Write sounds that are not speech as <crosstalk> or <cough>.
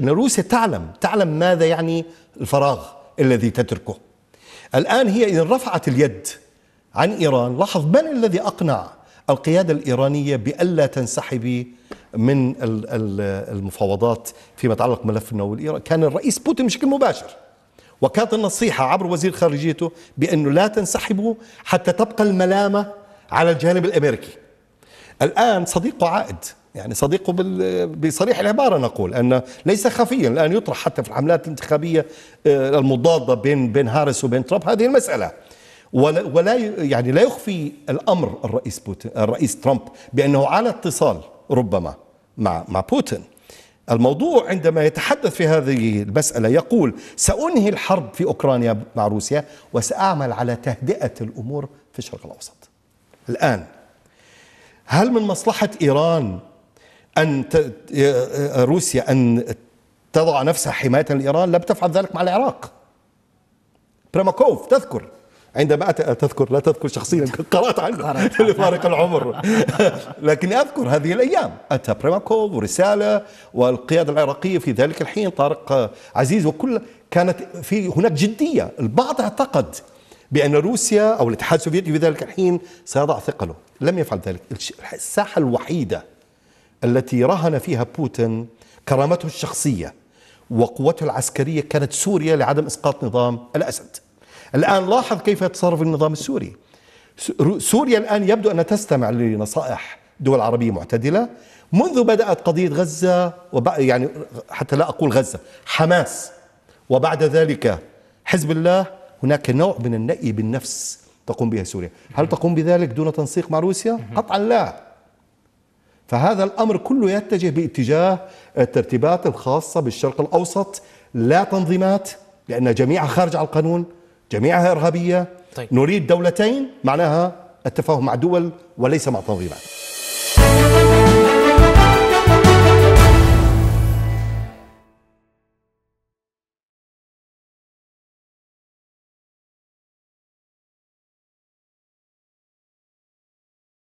أن روسيا تعلم تعلم ماذا يعني الفراغ الذي تتركه الآن هي اذا رفعت اليد عن إيران لاحظ من الذي أقنع القيادة الإيرانية بألا تنسحبي من المفاوضات فيما يتعلق ملف النووي الإيراني كان الرئيس بوتين بشكل مباشر وكانت النصيحة عبر وزير خارجيته بأنه لا تنسحبوا حتى تبقى الملامة على الجانب الأمريكي الآن صديقه عائد يعني صديقه بصريح العبارة نقول أن ليس خفيا الآن يطرح حتى في الحملات الانتخابية آه، المضادة بين بين هارس وبين ترامب هذه المسألة ولا, ولا يعني لا يخفي الأمر الرئيس بوتين الرئيس ترامب بأنه على اتصال ربما مع مع بوتين الموضوع عندما يتحدث في هذه المسألة يقول سأنهي الحرب في أوكرانيا مع روسيا وسأعمل على تهدئة الأمور في الشرق الأوسط الآن هل من مصلحة إيران أن آه، روسيا أن تضع نفسها حماية لإيران لم تفعل ذلك مع العراق بريماكوف تذكر عندما آه، تذكر لا تذكر شخصيا <laughs> قرأت عنه <laughs> لفارق العمر <laughs> لكن أذكر هذه الأيام أتى بريماكوف ورسالة والقيادة العراقية في ذلك الحين طارق عزيز وكل كانت في هناك جدية البعض اعتقد بأن روسيا أو الاتحاد السوفيتي في ذلك الحين سيضع ثقله لم يفعل ذلك الساحة الوحيدة التي رهن فيها بوتين كرامته الشخصية وقوته العسكرية كانت سوريا لعدم إسقاط نظام الأسد الآن لاحظ كيف يتصرف النظام السوري سوريا الآن يبدو أنها تستمع لنصائح دول عربية معتدلة منذ بدأت قضية غزة وب... يعني حتى لا أقول غزة حماس وبعد ذلك حزب الله هناك نوع من النأي بالنفس تقوم بها سوريا هل تقوم بذلك دون تنسيق مع روسيا؟ قطعا لا فهذا الأمر كله يتجه باتجاه الترتيبات الخاصة بالشرق الأوسط لا تنظيمات لأن جميعها خارج على القانون جميعها إرهابية طيب. نريد دولتين معناها التفاهم مع دول وليس مع تنظيمات